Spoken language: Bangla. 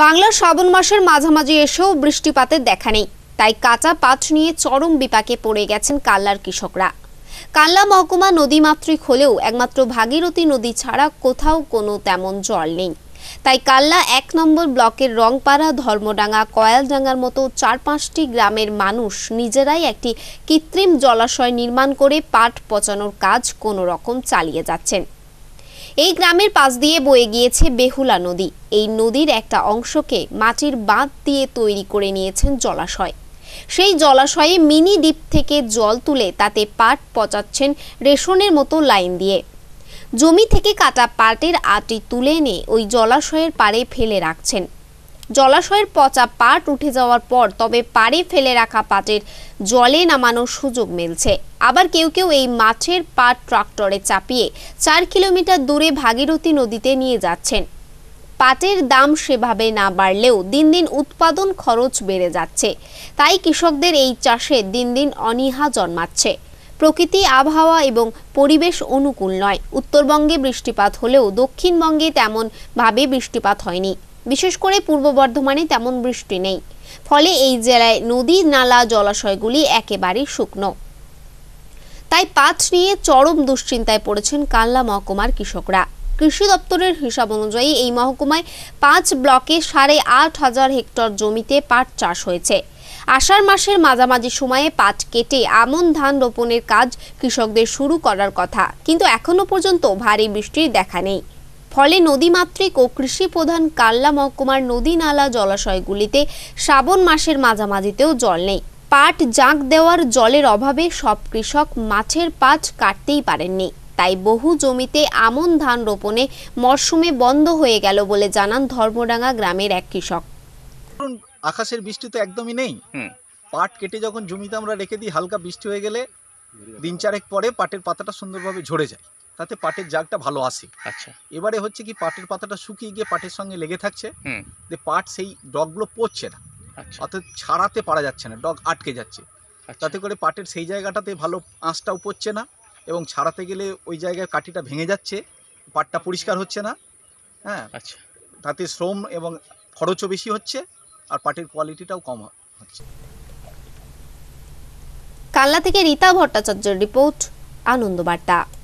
বাংলার শ্রাবণ মাসের মাঝামাঝি এসেও বৃষ্টিপাতের দেখা নেই তাই কাঁচা পাট নিয়ে চরম বিপাকে পড়ে গেছেন কাল্লার কৃষকরা কাল্লা মহকুমা নদীমাতৃক হলেও একমাত্র ভাগীরথী নদী ছাড়া কোথাও কোনো তেমন জল নেই তাই কাল্লা এক নম্বর ব্লকের রংপাড়া ধর্মডাঙ্গা কয়ালডাঙ্গার মতো চার পাঁচটি গ্রামের মানুষ নিজেরাই একটি কৃত্রিম জলাশয় নির্মাণ করে পাট পচানোর কাজ কোনো রকম চালিয়ে যাচ্ছেন এই গ্রামের পাশ দিয়ে বয়ে গিয়েছে বেহুলা নদী এই নদীর একটা অংশকে মাটির বাঁধ দিয়ে তৈরি করে নিয়েছেন জলাশয় সেই জলাশয়ে মিনি ডিপ থেকে জল তুলে তাতে পাট পচাচ্ছেন রেশনের মতো লাইন দিয়ে জমি থেকে কাটা পাটের আটি তুলে এনে ওই জলাশয়ের পাড়ে ফেলে রাখছেন জলাশয়ের পচা পাট উঠে যাওয়ার পর তবে পাড়ে ফেলে রাখা পাটের জলে নামানোর সুযোগ মিলছে আবার কেউ কেউ এই মাছের পাট ট্রাক্টরে চাপিয়ে চার কিলোমিটার দূরে ভাগীরথী নদীতে নিয়ে যাচ্ছেন পাটের দাম সেভাবে না বাড়লেও দিন দিন উৎপাদন খরচ বেড়ে যাচ্ছে তাই কৃষকদের এই চাষে দিন দিন অনীহা জন্মাচ্ছে প্রকৃতি আবহাওয়া এবং পরিবেশ অনুকূল নয় উত্তরবঙ্গে বৃষ্টিপাত হলেও দক্ষিণবঙ্গে তেমনভাবে বৃষ্টিপাত হয়নি বিশেষ করে পূর্ব বর্ধমানে তেমন বৃষ্টি নেই ফলে এই জেলায় নদী নালা জলাশয়গুলি একেবারেই শুকনো তাই পাঁচ নিয়ে চরম দুশ্চিন্তায় পড়েছেন কাল্লা মহকুমার কৃষকরা কৃষি দপ্তরের হিসাব অনুযায়ী এই মহকুমায় পাঁচ ব্লকে সাড়ে আট হাজার হেক্টর জমিতে পাট চাষ হয়েছে আষাঢ় মাসের মাঝামাঝি সময়ে পাট কেটে আমন ধান রোপণের কাজ কৃষকদের শুরু করার কথা কিন্তু এখনও পর্যন্ত ভারী বৃষ্টির দেখা নেই ফলে নদীমাত্রিক ও কৃষি প্রধান কাল্লা মহকুমার নদী নালা জলাশয়গুলিতে শ্রাবণ মাসের মাঝামাঝিতেও জল নেই পাট জাঁক দেওয়ার জলের অভাবে সব কৃষক মাছের পাঁচ কাটতেই পারেননি তাই বহু জমিতে আমন ধান রোপণে মরশুমে বন্ধ হয়ে গেল বলে জানান ধর্মডাঙ্গা গ্রামের এক কৃষক আকাশের বৃষ্টি তো একদমই নেই পাট কেটে যখন জমিতে আমরা রেখে দিই হালকা বৃষ্টি হয়ে গেলে দিন চারেক পরে পাটের পাতাটা সুন্দরভাবে ঝরে যায় তাতে পাটের জাগটা ভালো আসে আচ্ছা এবারে হচ্ছে কি পাটের পাতাটা শুকিয়ে গিয়ে পাটের সঙ্গে লেগে থাকছে যে পাট সেই ডগগুলো পড়ছে না আচ্ছা। অর্থাৎ ছাড়াতে পারা যাচ্ছে না ডগ আটকে যাচ্ছে আচ্ছা। তাতে করে পাটের সেই জায়গাটাতে ভালো আঁচটাও পড়ছে না এবং ছাড়াতে গেলে ওই জায়গায় কাঠিটা ভেঙে যাচ্ছে পাটটা পরিষ্কার হচ্ছে না হ্যাঁ আচ্ছা তাতে শ্রম এবং খরচও বেশি হচ্ছে আর পাটের কোয়ালিটিটাও কম হচ্ছে কাল্লা থেকে রীতা ভট্টাচার্য রিপোর্ট আনন্দবার্তা